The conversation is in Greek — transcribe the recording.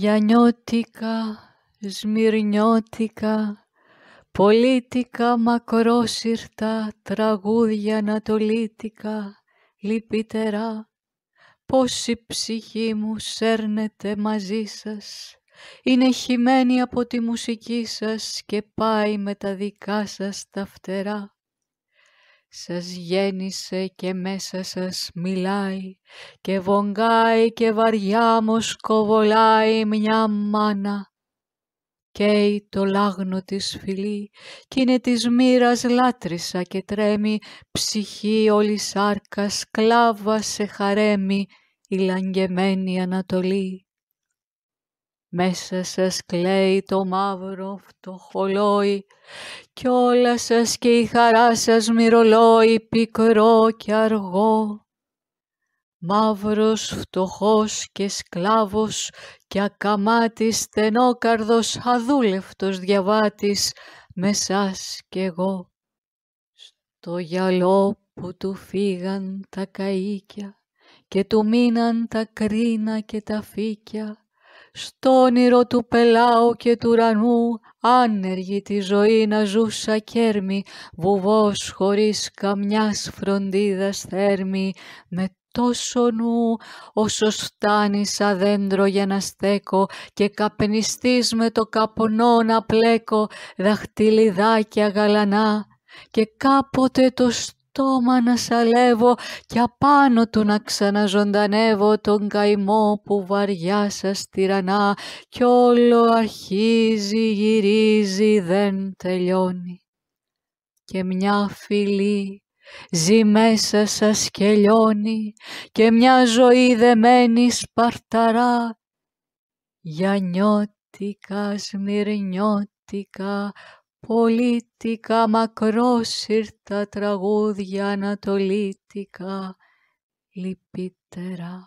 νιώτικα, Σμυρνιώτικα, Πολίτικα μακρόσυρτα, τραγούδια ανατολίτικα, λυπητερά, πώς η ψυχή μου σέρνεται μαζί σας, είναι χυμένη από τη μουσική σας και πάει με τα δικά σας τα φτερά. Σας γέννησε και μέσα σας μιλάει και βογγάει και βαριά σκοβολάει μια μάνα. Καίει το λάγνο της φιλή κι είναι της μοίρας λάτρησα και τρέμει ψυχή όλη σάρκας σκλάβα σε χαρέμι η λαγγεμένη Ανατολή. Μέσα σας κλαίει το μαύρο φτωχολόι κι όλα σας και η χαρά σας μυρολόι πικρό και αργό. Μαύρος, φτωχός και σκλάβος και ακαμάτης στενόκαρδος αδούλευτος διαβάτης με σας κι εγώ. Στο γυαλό που του φύγαν τα καΐκια και του μείναν τα κρίνα και τα φύκια στο όνειρο του πελάου και του ουρανού, άνεργη τη ζωή να ζούσα κέρμη, βουβός χωρίς καμιάς φροντίδας θέρμη, με τόσο νου, όσο φτάνει σαν δέντρο για να στέκω και καπνιστής με το καπνό να πλέκω, δαχτυλιδάκια γαλανά, και κάποτε το στόχο πτώμα να σαλεύω και απάνω του να ξαναζωντανεύω τον καημό που βαριά σας τυρανά κι όλο αρχίζει, γυρίζει, δεν τελειώνει. Και μια φιλή ζει μέσα σας και λιώνει και μια ζωή δεμένη σπαρταρά για νιώτικα, σμυρνιώτικα, Πολίτικα μακρόσυρτα τραγούδια ανατολίτικα λυπητέρα.